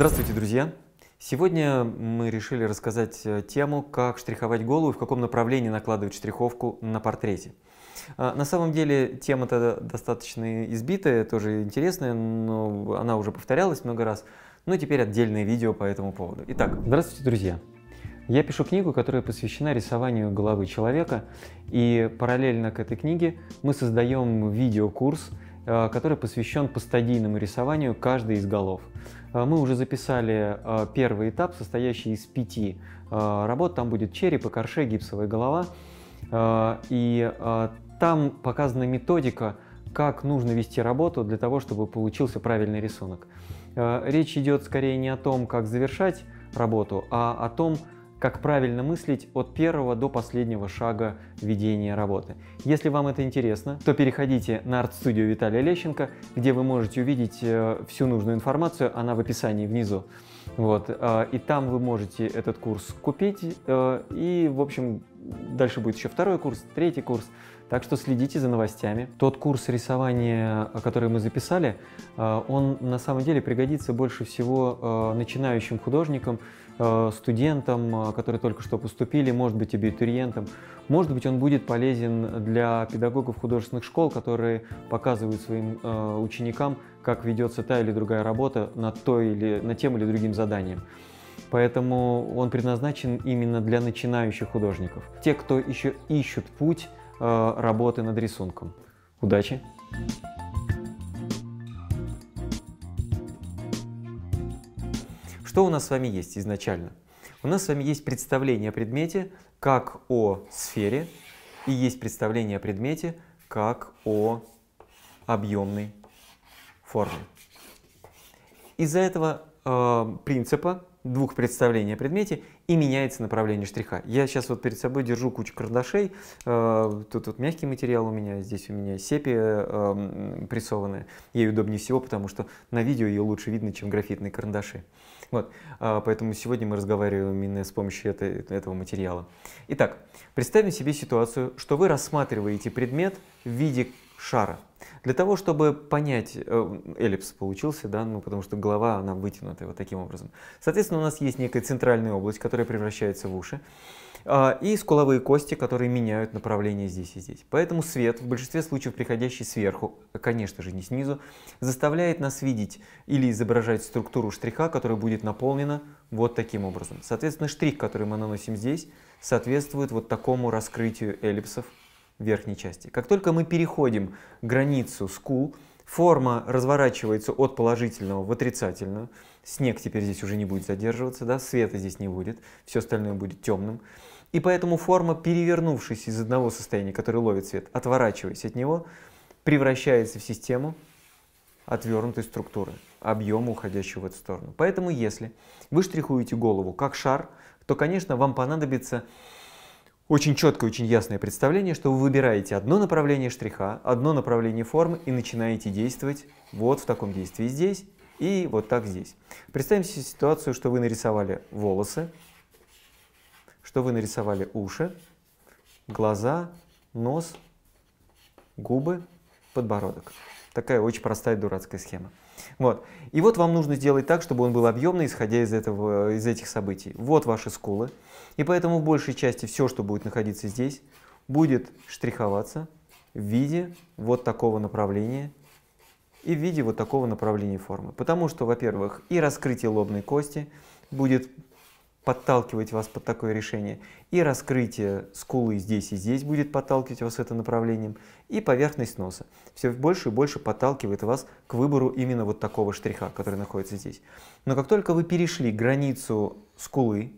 Здравствуйте, друзья! Сегодня мы решили рассказать э, тему, как штриховать голову и в каком направлении накладывать штриховку на портрете. А, на самом деле тема-то достаточно избитая, тоже интересная, но она уже повторялась много раз. Но ну, теперь отдельное видео по этому поводу. Итак, здравствуйте, друзья! Я пишу книгу, которая посвящена рисованию головы человека, и параллельно к этой книге мы создаем видеокурс, курс Э, который посвящен постадийному рисованию каждой из голов. Э, мы уже записали э, первый этап, состоящий из пяти работ. Там будет череп, корше, гипсовая голова. И там показана методика, как нужно вести работу для того, чтобы получился правильный рисунок. Речь идет скорее не о том, как завершать работу, а о том, как правильно мыслить от первого до последнего шага ведения работы. Если вам это интересно, то переходите на арт-студию Виталия Лещенко, где вы можете увидеть э, всю нужную информацию, она в описании внизу. Вот, э, и там вы можете этот курс купить, э, и, в общем, дальше будет еще второй курс, третий курс, так что следите за новостями. Тот курс рисования, который мы записали, э, он на самом деле пригодится больше всего э, начинающим художникам, э, студентам, которые только что поступили, может быть, абитуриентам. Может быть, он будет полезен для педагогов художественных школ, которые показывают своим ученикам, как ведется та или другая работа над, той или, над тем или другим заданием. Поэтому он предназначен именно для начинающих художников. Те, кто еще ищут путь, Э, работы над рисунком. Удачи! Что у нас с вами есть изначально? У нас с вами есть представление о предмете как о сфере и есть представление о предмете как о объемной форме. Из-за этого э, принципа двух представлений о предмете и меняется направление штриха. Я сейчас вот перед собой держу кучу карандашей, э, тут вот мягкий материал у меня, здесь у меня сепия эм, прессованная, ей удобнее всего, потому что на видео ее лучше видно, чем графитные карандаши. Вот, э, поэтому сегодня мы разговариваем именно с помощью этой, этого материала. Итак, представим себе ситуацию, что вы рассматриваете предмет в виде шара. Для того, чтобы понять, э, эллипс получился, да, ну, потому что голова, она вытянутая вот таким образом. Соответственно, у нас есть некая центральная область, которая превращается в уши, э, и скуловые кости, которые меняют направление здесь и здесь. Поэтому свет, в большинстве случаев приходящий сверху, конечно же, не снизу, заставляет нас видеть или изображать структуру штриха, которая будет наполнена вот таким образом. Соответственно, штрих, который мы наносим здесь, соответствует вот такому раскрытию эллипсов верхней части. Как только мы переходим границу скул, форма разворачивается от положительного в отрицательную. Снег теперь здесь уже не будет задерживаться, да, света здесь не будет, все остальное будет темным. И поэтому форма, перевернувшись из одного состояния, которое ловит свет, отворачиваясь от него, превращается в систему отвернутой структуры, объема, уходящего в эту сторону. Поэтому если вы штрихуете голову как шар, то, конечно, вам понадобится очень четкое, очень ясное представление, что вы выбираете одно направление штриха, одно направление формы и начинаете действовать вот в таком действии здесь и вот так здесь. Представим себе ситуацию, что вы нарисовали волосы, что вы нарисовали уши, глаза, нос, губы, подбородок. Такая очень простая дурацкая схема. Вот. И вот вам нужно сделать так, чтобы он был объемный, исходя из, этого, из этих событий. Вот ваши скулы. И поэтому в большей части все, что будет находиться здесь, будет штриховаться в виде вот такого направления и в виде вот такого направления формы. Потому что, во-первых, и раскрытие лобной кости будет подталкивать вас под такое решение. И раскрытие скулы здесь и здесь будет подталкивать вас это направлением. И поверхность носа. Все больше и больше подталкивает вас к выбору именно вот такого штриха, который находится здесь. Но как только вы перешли границу скулы,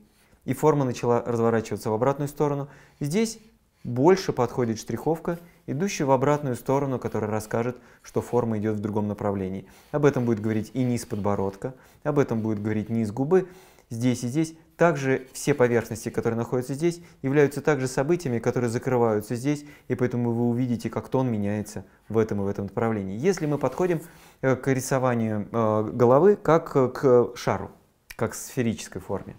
и форма начала разворачиваться в обратную сторону, здесь больше подходит штриховка, идущая в обратную сторону, которая расскажет, что форма идет в другом направлении. Об этом будет говорить и низ подбородка, об этом будет говорить низ губы, здесь и здесь. Также все поверхности, которые находятся здесь, являются также событиями, которые закрываются здесь, и поэтому вы увидите, как тон меняется в этом и в этом направлении. Если мы подходим э, к рисованию э, головы как э, к шару, как к сферической форме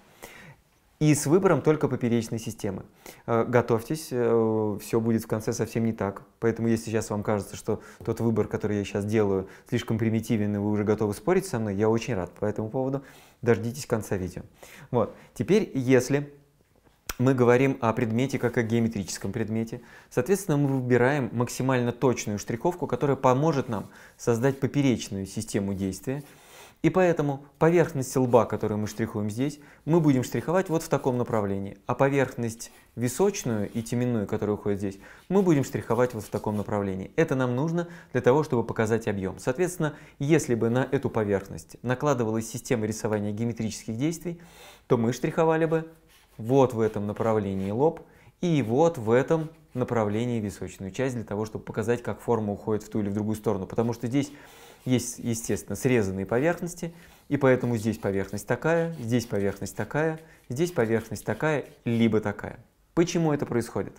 и с выбором только поперечной системы. Э, готовьтесь, э, все будет в конце совсем не так. Поэтому если сейчас вам кажется, что тот выбор, который я сейчас делаю, слишком примитивен, и вы уже готовы спорить со мной, я очень рад по этому поводу. Дождитесь конца видео. Вот. Теперь, если мы говорим о предмете как о геометрическом предмете. Соответственно, мы выбираем максимально точную штриховку, которая поможет нам создать поперечную систему действия, и поэтому поверхность лба, которую мы штрихуем здесь, мы будем штриховать вот в таком направлении. А поверхность височную и теменную, которая уходит здесь, мы будем штриховать вот в таком направлении. Это нам нужно для того, чтобы показать объем. Соответственно, если бы на эту поверхность накладывалась система рисования геометрических действий, то мы штриховали бы вот в этом направлении лоб и вот в этом направлении височную часть для того, чтобы показать, как форма уходит в ту или в другую сторону. Потому что здесь есть, естественно, срезанные поверхности, и поэтому здесь поверхность такая, здесь поверхность такая, здесь поверхность такая, либо такая. Почему это происходит?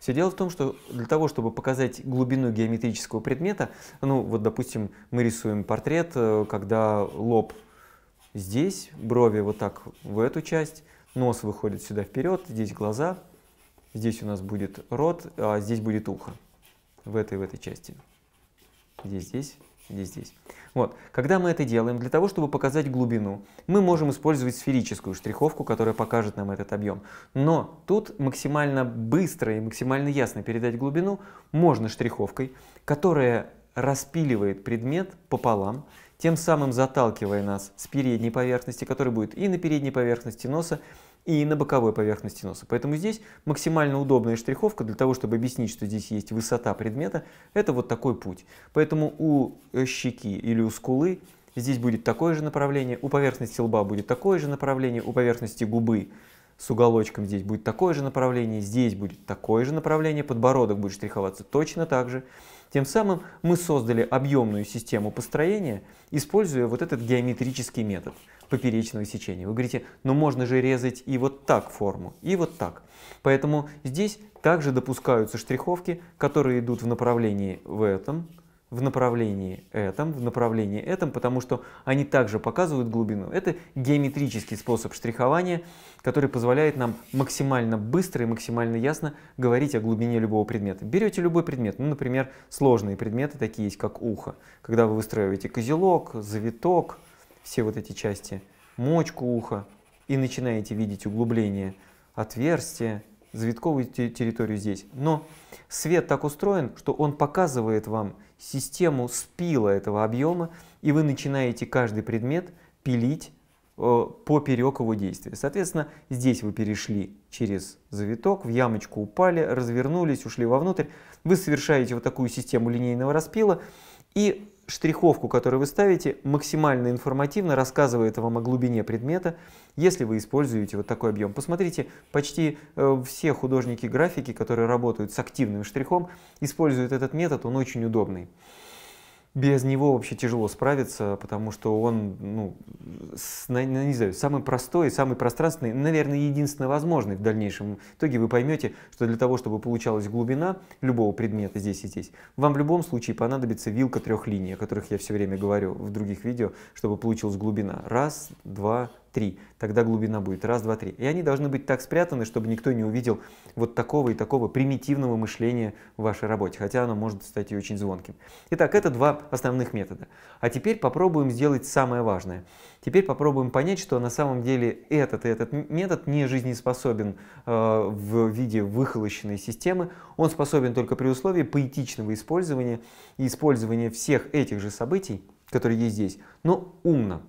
Все дело в том, что для того, чтобы показать глубину геометрического предмета, ну вот, допустим, мы рисуем портрет, э, когда лоб здесь, брови вот так в эту часть, нос выходит сюда вперед, здесь глаза, здесь у нас будет рот, а здесь будет ухо, в этой, в этой части. Здесь, здесь где здесь. Вот. Когда мы это делаем, для того, чтобы показать глубину, мы можем использовать сферическую штриховку, которая покажет нам этот объем. Но тут максимально быстро и максимально ясно передать глубину можно штриховкой, которая распиливает предмет пополам, тем самым заталкивая нас с передней поверхности, которая будет и на передней поверхности носа, и на боковой поверхности носа. Поэтому здесь максимально удобная штриховка для того, чтобы объяснить, что здесь есть высота предмета, это вот такой путь. Поэтому у э, щеки или у скулы здесь будет такое же направление, у поверхности лба будет такое же направление, у поверхности губы с уголочком здесь будет такое же направление, здесь будет такое же направление, подбородок будет штриховаться точно так же. Тем самым мы создали объемную систему построения, используя вот этот геометрический метод поперечного сечения. Вы говорите, но «Ну, можно же резать и вот так форму, и вот так. Поэтому здесь также допускаются штриховки, которые идут в направлении в этом в направлении этом, в направлении этом, потому что они также показывают глубину. Это геометрический способ штрихования, который позволяет нам максимально быстро и максимально ясно говорить о глубине любого предмета. Берете любой предмет, ну, например, сложные предметы, такие есть как ухо, когда вы выстраиваете козелок, завиток, все вот эти части, мочку уха, и начинаете видеть углубление, отверстие, завитковую территорию здесь. Но свет так устроен, что он показывает вам систему спила этого объема, и вы начинаете каждый предмет пилить э, поперек его действия. Соответственно, здесь вы перешли через завиток, в ямочку упали, развернулись, ушли вовнутрь. Вы совершаете вот такую систему линейного распила, и штриховку, которую вы ставите, максимально информативно рассказывает вам о глубине предмета, если вы используете вот такой объем. Посмотрите, почти э, все художники графики, которые работают с активным штрихом, используют этот метод, он очень удобный без него вообще тяжело справиться, потому что он, ну, с, не знаю, самый простой, самый пространственный, наверное, единственно возможный в дальнейшем в итоге. Вы поймете, что для того, чтобы получалась глубина любого предмета здесь и здесь, вам в любом случае понадобится вилка трех линий, о которых я все время говорю в других видео, чтобы получилась глубина. Раз, два, Три, Тогда глубина будет раз, два, три, И они должны быть так спрятаны, чтобы никто не увидел вот такого и такого примитивного мышления в вашей работе, хотя оно может стать и очень звонким. Итак, это два основных метода. А теперь попробуем сделать самое важное. Теперь попробуем понять, что на самом деле этот и этот метод не жизнеспособен э, в виде выхолощенной системы. Он способен только при условии поэтичного использования и использования всех этих же событий, которые есть здесь, но умно.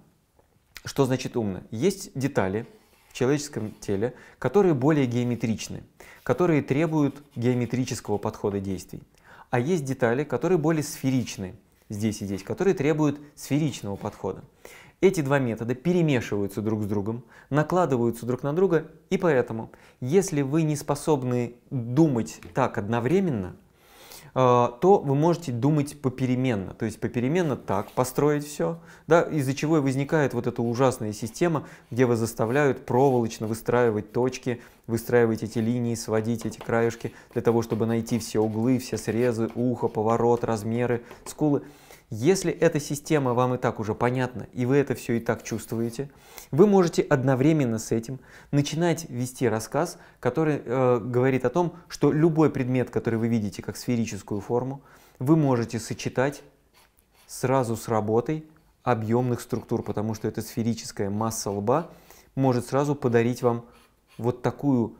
Что значит умно? Есть детали в человеческом теле, которые более геометричны, которые требуют геометрического подхода действий. А есть детали, которые более сферичны здесь и здесь, которые требуют сферичного подхода. Эти два метода перемешиваются друг с другом, накладываются друг на друга, и поэтому, если вы не способны думать так одновременно, Э, то вы можете думать попеременно. То есть попеременно так построить все, да, из-за чего и возникает вот эта ужасная система, где вас заставляют проволочно выстраивать точки, выстраивать эти линии, сводить эти краешки для того, чтобы найти все углы, все срезы, ухо, поворот, размеры, скулы. Если эта система вам и так уже понятна, и вы это все и так чувствуете, вы можете одновременно с этим начинать вести рассказ, который э, говорит о том, что любой предмет, который вы видите как сферическую форму, вы можете сочетать сразу с работой объемных структур, потому что эта сферическая масса лба может сразу подарить вам вот такую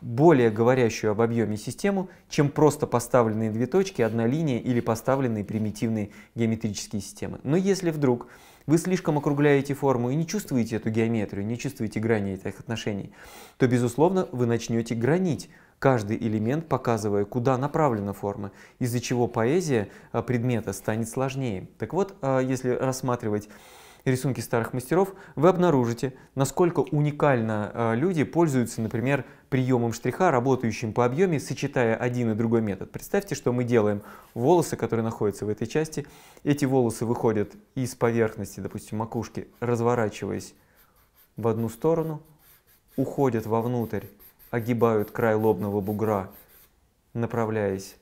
более говорящую об объеме систему, чем просто поставленные две точки, одна линия или поставленные примитивные геометрические системы. Но если вдруг вы слишком округляете форму и не чувствуете эту геометрию, не чувствуете грани этих отношений, то, безусловно, вы начнете гранить каждый элемент, показывая, куда направлена форма, из-за чего поэзия а, предмета станет сложнее. Так вот, а, если рассматривать рисунки старых мастеров, вы обнаружите, насколько уникально э, люди пользуются, например, приемом штриха, работающим по объеме, сочетая один и другой метод. Представьте, что мы делаем волосы, которые находятся в этой части. Эти волосы выходят из поверхности, допустим, макушки, разворачиваясь в одну сторону, уходят вовнутрь, огибают край лобного бугра, направляясь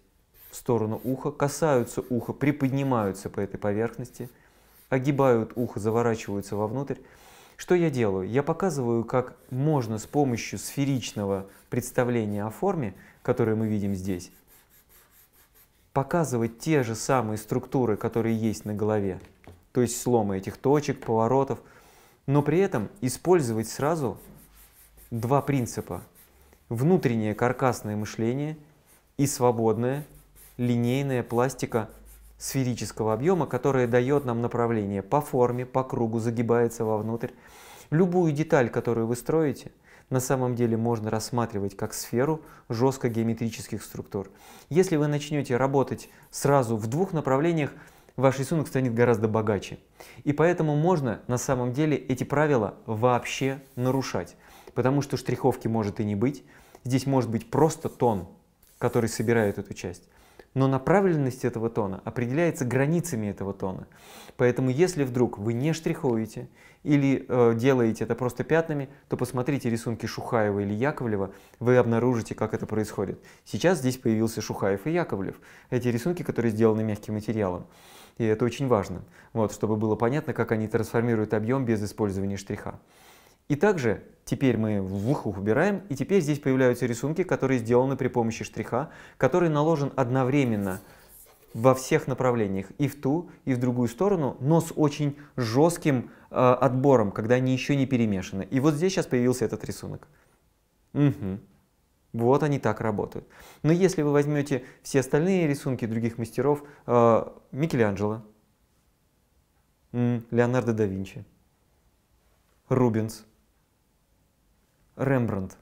в сторону уха, касаются уха, приподнимаются по этой поверхности – огибают ухо, заворачиваются вовнутрь. Что я делаю? Я показываю, как можно с помощью сферичного представления о форме, которое мы видим здесь, показывать те же самые структуры, которые есть на голове, то есть сломы этих точек, поворотов, но при этом использовать сразу два принципа. Внутреннее каркасное мышление и свободная линейная пластика сферического объема, которая дает нам направление по форме, по кругу, загибается вовнутрь. Любую деталь, которую вы строите, на самом деле можно рассматривать как сферу жестко геометрических структур. Если вы начнете работать сразу в двух направлениях, ваш рисунок станет гораздо богаче. И поэтому можно на самом деле эти правила вообще нарушать, потому что штриховки может и не быть, здесь может быть просто тон, который собирает эту часть. Но направленность этого тона определяется границами этого тона. Поэтому если вдруг вы не штрихуете или э, делаете это просто пятнами, то посмотрите рисунки Шухаева или Яковлева, вы обнаружите, как это происходит. Сейчас здесь появился Шухаев и Яковлев. Эти рисунки, которые сделаны мягким материалом. И это очень важно, вот, чтобы было понятно, как они трансформируют объем без использования штриха. И также теперь мы вверху убираем, и теперь здесь появляются рисунки, которые сделаны при помощи штриха, который наложен одновременно во всех направлениях, и в ту, и в другую сторону, но с очень жестким э, отбором, когда они еще не перемешаны. И вот здесь сейчас появился этот рисунок. Угу. Вот они так работают. Но если вы возьмете все остальные рисунки других мастеров, э, Микеланджело, э, Леонардо да Винчи, Рубенс, Рембрандт.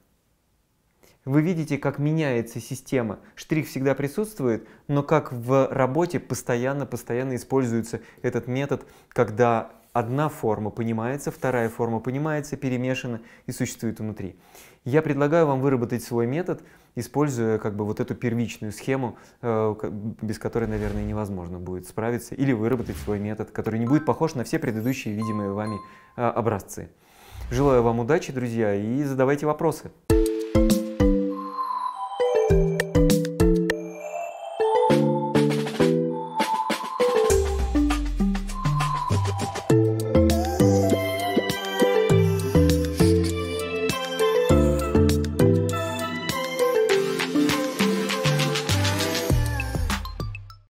Вы видите, как меняется система. Штрих всегда присутствует, но как в работе постоянно-постоянно используется этот метод, когда одна форма понимается, вторая форма понимается, перемешана и существует внутри. Я предлагаю вам выработать свой метод, используя как бы вот эту первичную схему, э, без которой, наверное, невозможно будет справиться, или выработать свой метод, который не будет похож на все предыдущие видимые вами э, образцы. Желаю вам удачи, друзья, и задавайте вопросы.